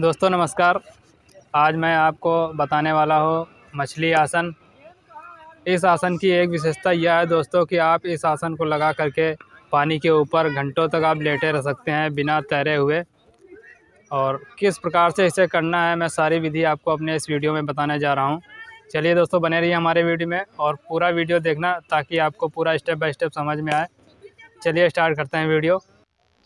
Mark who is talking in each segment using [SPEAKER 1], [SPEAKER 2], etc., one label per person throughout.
[SPEAKER 1] दोस्तों नमस्कार आज मैं आपको बताने वाला हूँ मछली आसन इस आसन की एक विशेषता यह है दोस्तों कि आप इस आसन को लगा करके पानी के ऊपर घंटों तक आप लेटे रह सकते हैं बिना तैरे हुए और किस प्रकार से इसे करना है मैं सारी विधि आपको अपने इस वीडियो में बताने जा रहा हूँ चलिए दोस्तों बने रहिए हमारे वीडियो में और पूरा वीडियो देखना ताकि आपको पूरा स्टेप बाय स्टेप समझ में आए चलिए स्टार्ट करते हैं वीडियो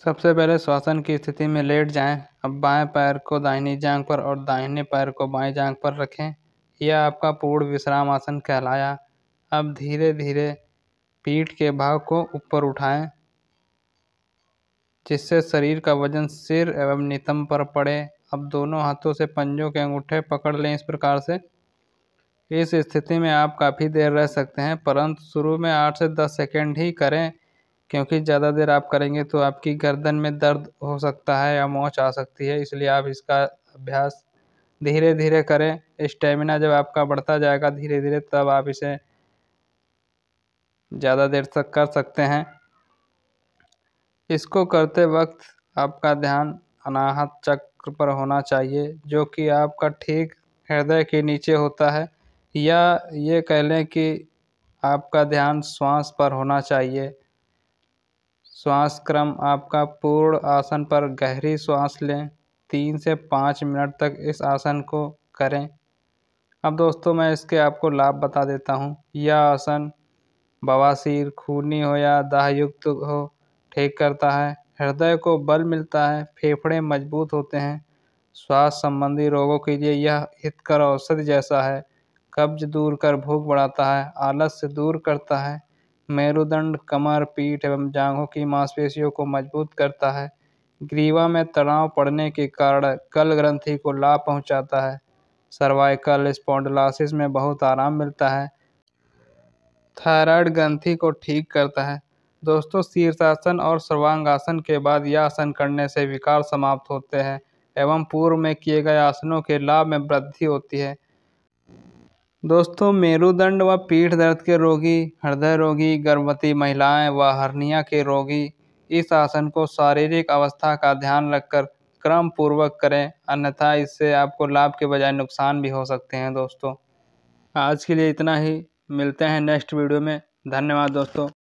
[SPEAKER 1] सबसे पहले श्वासन की स्थिति में लेट जाएं। अब बाएं पैर को दाहिनी जांघ पर और दाहिने पैर को बाएं जांघ पर रखें यह आपका पूर्ण विश्राम आसन कहलाया अब धीरे धीरे पीठ के भाव को ऊपर उठाएं जिससे शरीर का वजन सिर एवं नितंब पर पड़े अब दोनों हाथों से पंजों के अंगूठे पकड़ लें इस प्रकार से इस स्थिति में आप काफ़ी देर रह सकते हैं परंतु शुरू में आठ से दस सेकेंड ही करें क्योंकि ज़्यादा देर आप करेंगे तो आपकी गर्दन में दर्द हो सकता है या मोच आ सकती है इसलिए आप इसका अभ्यास धीरे धीरे करें स्टेमिना जब आपका बढ़ता जाएगा धीरे धीरे तब आप इसे ज़्यादा देर तक कर सकते हैं इसको करते वक्त आपका ध्यान अनाहत चक्र पर होना चाहिए जो कि आपका ठीक हृदय के नीचे होता है या ये कह लें कि आपका ध्यान श्वास पर होना चाहिए श्वास क्रम आपका पूर्ण आसन पर गहरी श्वास लें तीन से पाँच मिनट तक इस आसन को करें अब दोस्तों मैं इसके आपको लाभ बता देता हूँ यह आसन बवासीर खूनी हो या दाहयुक्त हो ठीक करता है हृदय को बल मिलता है फेफड़े मजबूत होते हैं श्वास संबंधी रोगों के लिए यह हितकर औषधि जैसा है कब्ज दूर कर भूख बढ़ाता है आलस से दूर करता है मेरुदंड कमर पीठ एवं जांघों की मांसपेशियों को मजबूत करता है ग्रीवा में तनाव पड़ने के कारण कल ग्रंथि को लाभ पहुंचाता है सर्वाइकल स्पॉन्डलासिस में बहुत आराम मिलता है थायराइड ग्रंथि को ठीक करता है दोस्तों शीर्षासन और सर्वांगासन के बाद यह आसन करने से विकार समाप्त होते हैं एवं पूर्व में किए गए आसनों के लाभ में वृद्धि होती है दोस्तों मेरुदंड व पीठ दर्द के रोगी हृदय रोगी गर्भवती महिलाएं व हर्निया के रोगी इस आसन को शारीरिक अवस्था का ध्यान रखकर क्रम पूर्वक करें अन्यथा इससे आपको लाभ के बजाय नुकसान भी हो सकते हैं दोस्तों आज के लिए इतना ही मिलते हैं नेक्स्ट वीडियो में धन्यवाद दोस्तों